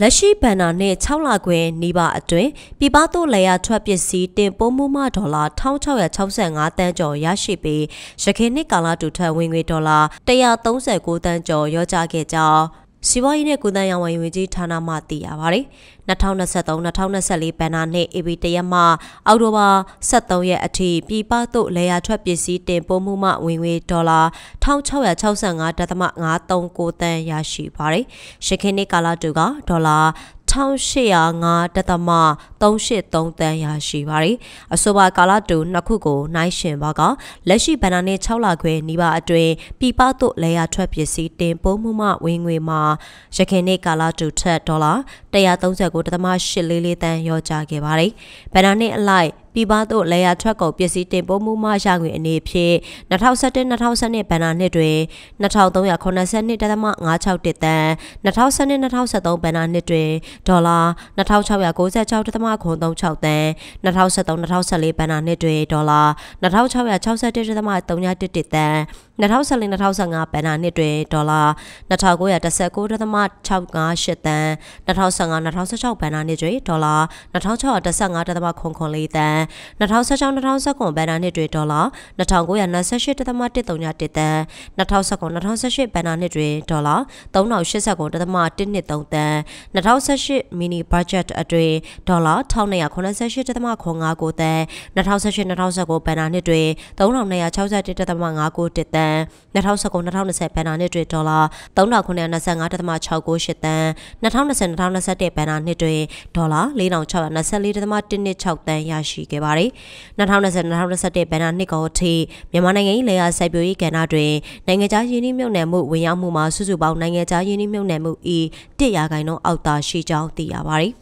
လက်ရှိဘဏ္ဍာနှင့်6လခွဲနေပါအတွင်းပြည်ပသို့လျာထွက်ပစ္စည်းတင်ပို့မှုမှဒေါ်လာ1665တန်းကျော်ရရှိပြီးရခိုင်နှစ်ကာလတူထပ်ဝင်ငွေဒေါ်လာ139တန်းကျော်ရောကြခဲ့ကြောင်းစီးပွားရေးနဲ့ကုသရေးဝန်ကြီးဌာနမှသိရပါတယ်။2023-2024ဘဏ္ဍာနှစ် AB တရက်မှအောက်တိုဘာ23ရက်အထိပြည်ပသို့လေယာထွက်ပစ္စည်းတင်ပို့မှုမှဝင်ငွေဒေါ်လာ1665.539တန်ရရှိပါတယ်။ရှခင်နှစ်ကာလတူကဒေါ်လာ1805တသမ383တန်းရရှိပါတယ်။အဆိုပါကာလတူနှစ်ခုကိုနိုင်ရှင်ပါကလက်ရှိဘဏ္ဍာနှင့်6လခွဲနီးပါးအတွင်းပြပသို့လဲရထွက်ပစ္စည်းတင်ပို့မှုမှဝင်ငွေမှာရခင်နှစ်ကာလတူထက်ဒေါ်လာ139.844တန်းရောကြခဲ့ပါတယ်။ဘဏ္ဍာနှင့်အလိုက်ပြည်ပသို့လဲရထွက်ကုန်ပစ္စည်းတင်ပို့မှုမှရငွေအနေဖြင့်2017-2012ဘဏ္ဍာနှစ်တွင်2382.561တန်2012-2013ဘဏ္ဍာနှစ်တွင်ဒေါ်လာ2696.36တန်2013-2014ဘဏ္ဍာနှစ်တွင်ဒေါ်လာ2661.31တန်2014-2015ဘဏ္ဍာနှစ်တွင်ဒေါ်လာ2919.658တန်2015-2016ဘဏ္ဍာနှစ်တွင်ဒေါ်လာ2615.804တန်2016-2019ဘဏ္ဍာနှစ်တွင်ဒေါ်လာ2928.131တန်2019-2018ဘဏ္ဍာနှစ်တွင်ဒေါ်လာ3089.123တန်2018 mini budget အတွင်းဒေါ်လာ1298.59တန်2018-2019ဘဏ္ဍာနှစ်တွင်3261.59တန်တန်2019-2020ဘဏ္ဍာနှစ်တွင်ဒေါ်လာ3925.698တန်2020-2021ဘဏ္ဍာနှစ်တွင်ဒေါ်လာ4624.116တန်ရရှိခဲ့ပါသည်2020-2021ဘဏ္ဍာနှစ်ကောအထိမြန်မာနိုင်ငံ၏လေယာစိုက်ပျိုးရေးကဏ္ဍတွင်နိုင်ငံခြားယင်းနှိမ့်မြုပ်နှံမှုဝင်ရောက်မှုမှာစုစုပေါင်းနိုင်ငံခြားယင်းနှိမ့်မြုပ်နှံမှု၏100ရာခိုင်နှုန်းအောက်သာရှိကြောင်းသိရပါသည်